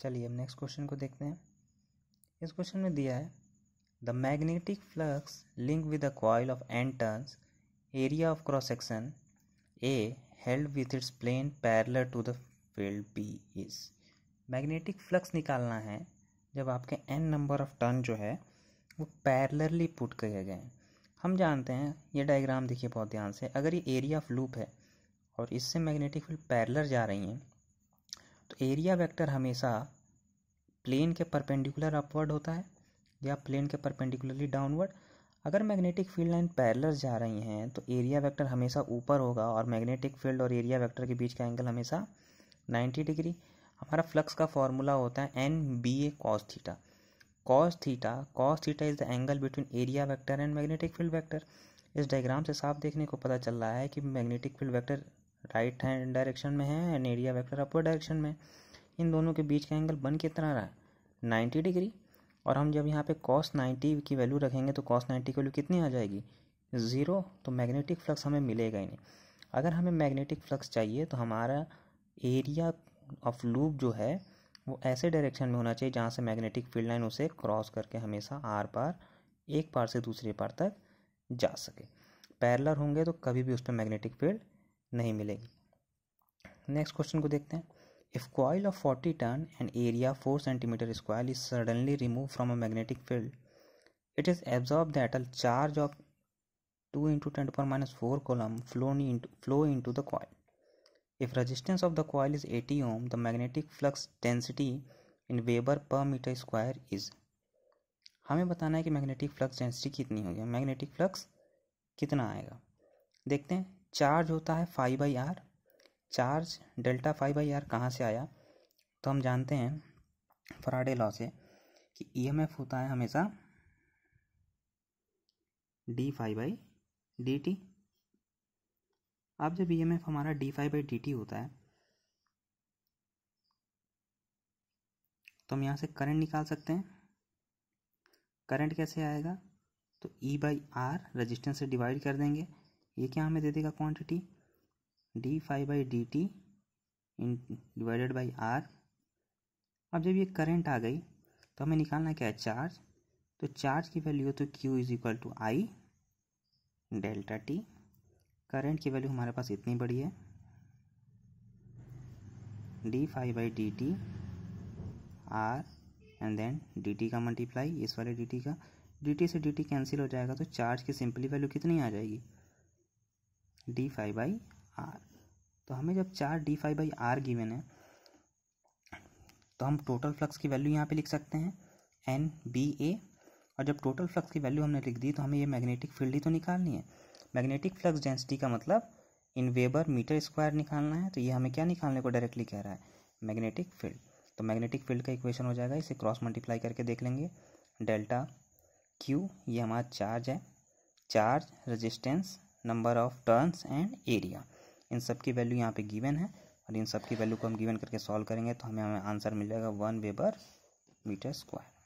चलिए अब next question को देखते हैं इस क्वेश्चन में दिया है the magnetic flux link with the coil of N turns area of cross section A held with its plane parallel to the field B is magnetic flux निकालना है जब आपके एन नंबर ऑफ टर्न जो है वो पैरलरली put किए गए हैं हम जानते हैं ये डायग्राम देखिए बहुत ध्यान से अगर ये एरिया ऑफ लूप है और इससे मैग्नेटिक फील्ड पैरलर जा रही हैं तो एरिया वेक्टर हमेशा प्लेन के परपेंडिकुलर अपवर्ड होता है या प्लेन के परपेंडिकुलरली डाउनवर्ड अगर मैग्नेटिक फील्ड लाइन पैरल जा रही हैं तो एरिया वेक्टर हमेशा ऊपर होगा और मैग्नेटिक फील्ड और एरिया वेक्टर के बीच का एंगल हमेशा 90 डिग्री हमारा फ्लक्स का फॉर्मूला होता है N B A cos theta cos theta cos theta is the angle between area vector and magnetic field vector इस डायग्राम से साफ देखने को पता चल रहा है कि magnetic field vector right hand direction में है and area vector upward direction में इन दोनों के बीच का एंगल बन कितना रहा है नाइन्टी डिग्री और हम जब यहाँ पे कॉस नाइन्टी की वैल्यू रखेंगे तो कॉस नाइन्टी की वैल्यू कितनी आ जाएगी ज़ीरो तो मैग्नेटिक फ्लक्स हमें मिलेगा ही नहीं अगर हमें मैग्नेटिक फ्लक्स चाहिए तो हमारा एरिया ऑफ लूप जो है वो ऐसे डायरेक्शन में होना चाहिए जहाँ से मैग्नेटिक फील्ड लाइन उसे क्रॉस करके हमेशा आर पार एक पार से दूसरे पार तक जा सके पैरलर होंगे तो कभी भी उस पर मैग्नेटिक फील्ड नहीं मिलेगी नेक्स्ट क्वेश्चन को देखते हैं if coil of forty turn and area four centimetre square is suddenly remove from a magnetic field it is absorb that charge of two into ten per minus four coulomb flow in to into the coil if resistance of the coil is eighty ohm the magnetic flux density in weber per metre square is हमें बताना है कि magnetic flux density कितनी होगी magnetic flux कितना आएगा देखते हैं चार्ज होता है phi by R charge delta phi by R कहाँ से आया तो हम जानते हैं फराडे लॉ से कि ईएमएफ e होता है हमेशा D phi by D T अब जब ई एम एफ हमारा D phi by D T होता है तो हम यहाँ से करंट निकाल सकते हैं करंट कैसे आएगा तो E e by R resistance से डिवाइड कर देंगे ये क्या हमें दे देगा quantity D phi by D T in divided by R अब जब ये करंट आ गई तो हमें निकालना क्या है चार्ज तो चार्ज की वैल्यू हो तो Q is equal to I delta T current की वैल्यू हमारे पास इतनी बड़ी है D phi by D T R and then D T का मल्टीप्लाई इस वाले डी टी का डी टी से डी टी कैंसिल हो जाएगा तो चार्ज की सिंपली वैल्यू कितनी आ जाएगी डी फाइव बाई आर तो हमें जब चार D phi by R given है तो हम टोटल फ्लक्स की वैल्यू यहाँ पे लिख सकते हैं एन बी ए और जब टोटल फ्लक्स की वैल्यू हमने लिख दी तो हमें ये मैग्नेटिक फील्ड ही तो निकालनी है मैग्नेटिक फ्लक्स डेंसिटी का मतलब इन वेबर मीटर स्क्वायर निकालना है तो ये हमें क्या निकालने को डायरेक्टली कह रहा है मैग्नेटिक फील्ड तो मैग्नेटिक फील्ड का इक्वेशन हो जाएगा इसे क्रॉस मल्टीप्लाई करके देख लेंगे डेल्टा क्यू ये हमारा चार्ज है charge resistance number of turns and area इन सब की वैल्यू यहाँ पे गिवन है और इन सब की वैल्यू को हम गिवन करके सॉल्व करेंगे तो हमें हमें आंसर मिल जाएगा वन वेबर मीटर स्क्वायर